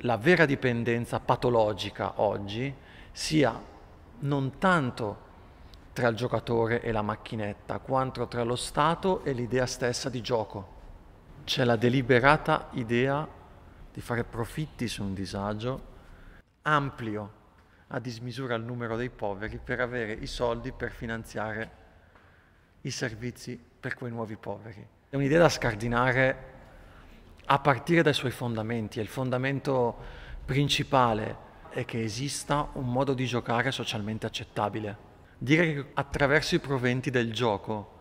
la vera dipendenza patologica oggi sia non tanto tra il giocatore e la macchinetta, quanto tra lo Stato e l'idea stessa di gioco. C'è la deliberata idea di fare profitti su un disagio ampio a dismisura il numero dei poveri, per avere i soldi per finanziare i servizi per quei nuovi poveri. È un'idea da scardinare a partire dai suoi fondamenti. E il fondamento principale è che esista un modo di giocare socialmente accettabile. Dire che attraverso i proventi del gioco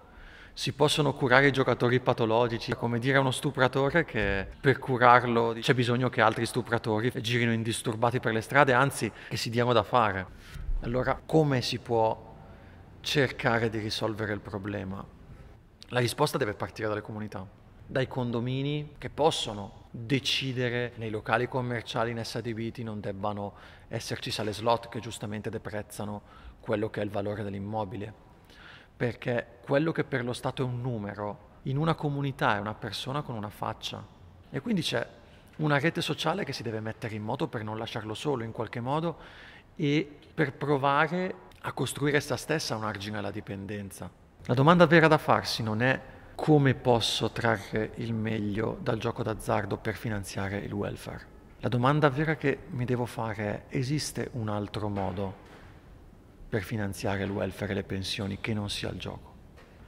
si possono curare i giocatori patologici, come dire a uno stupratore che per curarlo c'è bisogno che altri stupratori girino indisturbati per le strade, anzi che si diano da fare. Allora come si può cercare di risolvere il problema? La risposta deve partire dalle comunità dai condomini che possono decidere nei locali commerciali in essa adibiti non debbano esserci sale slot che giustamente deprezzano quello che è il valore dell'immobile. Perché quello che per lo Stato è un numero, in una comunità è una persona con una faccia. E quindi c'è una rete sociale che si deve mettere in moto per non lasciarlo solo in qualche modo e per provare a costruire se stessa un argine alla dipendenza. La domanda vera da farsi non è come posso trarre il meglio dal gioco d'azzardo per finanziare il welfare? La domanda vera che mi devo fare è esiste un altro modo per finanziare il welfare e le pensioni che non sia il gioco?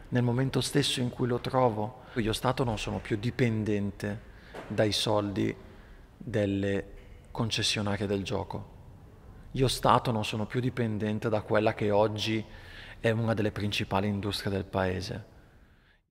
Nel momento stesso in cui lo trovo, io Stato non sono più dipendente dai soldi delle concessionarie del gioco. Io Stato non sono più dipendente da quella che oggi è una delle principali industrie del paese